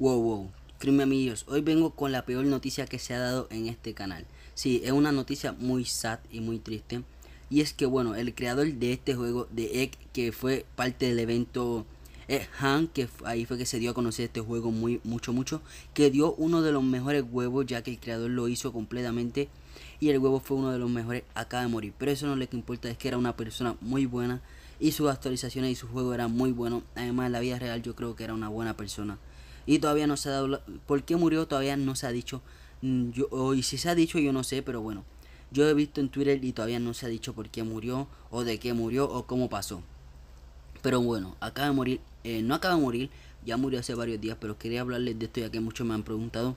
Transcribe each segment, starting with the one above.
Wow, wow. Crime amigos, hoy vengo con la peor noticia que se ha dado en este canal. Sí, es una noticia muy sad y muy triste. Y es que bueno, el creador de este juego, de Egg, que fue parte del evento Egg eh, Hunt, que ahí fue que se dio a conocer este juego muy, mucho, mucho, que dio uno de los mejores huevos, ya que el creador lo hizo completamente. Y el huevo fue uno de los mejores, acaba de morir. Pero eso no le que importa, es que era una persona muy buena. Y sus actualizaciones y su juego eran muy buenos. Además, en la vida real yo creo que era una buena persona y todavía no se ha dado por qué murió todavía no se ha dicho mm, yo, y si se ha dicho yo no sé pero bueno yo he visto en Twitter y todavía no se ha dicho por qué murió o de qué murió o cómo pasó pero bueno acaba de morir eh, no acaba de morir ya murió hace varios días pero quería hablarles de esto ya que muchos me han preguntado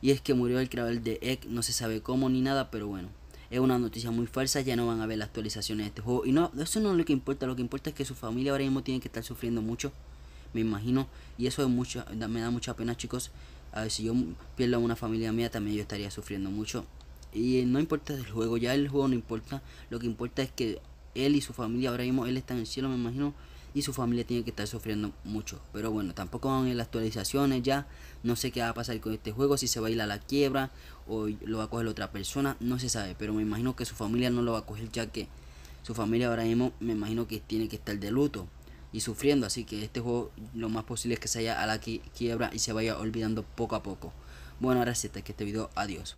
y es que murió el creador de Egg no se sabe cómo ni nada pero bueno es una noticia muy falsa, ya no van a ver las actualizaciones de este juego. Y no, eso no es lo que importa, lo que importa es que su familia ahora mismo tiene que estar sufriendo mucho me imagino. Y eso es mucho, me da mucha pena, chicos. A ver, si yo pierdo a una familia mía, también yo estaría sufriendo mucho. Y eh, no importa el juego, ya el juego no importa. Lo que importa es que él y su familia, ahora mismo él está en el cielo, me imagino. Y su familia tiene que estar sufriendo mucho. Pero bueno, tampoco van en las actualizaciones ya. No sé qué va a pasar con este juego. Si se va a ir a la quiebra o lo va a coger otra persona. No se sabe. Pero me imagino que su familia no lo va a coger ya que su familia ahora mismo me imagino que tiene que estar de luto y sufriendo. Así que este juego lo más posible es que se haya a la quiebra y se vaya olvidando poco a poco. Bueno, ahora sí, hasta que este video. Adiós.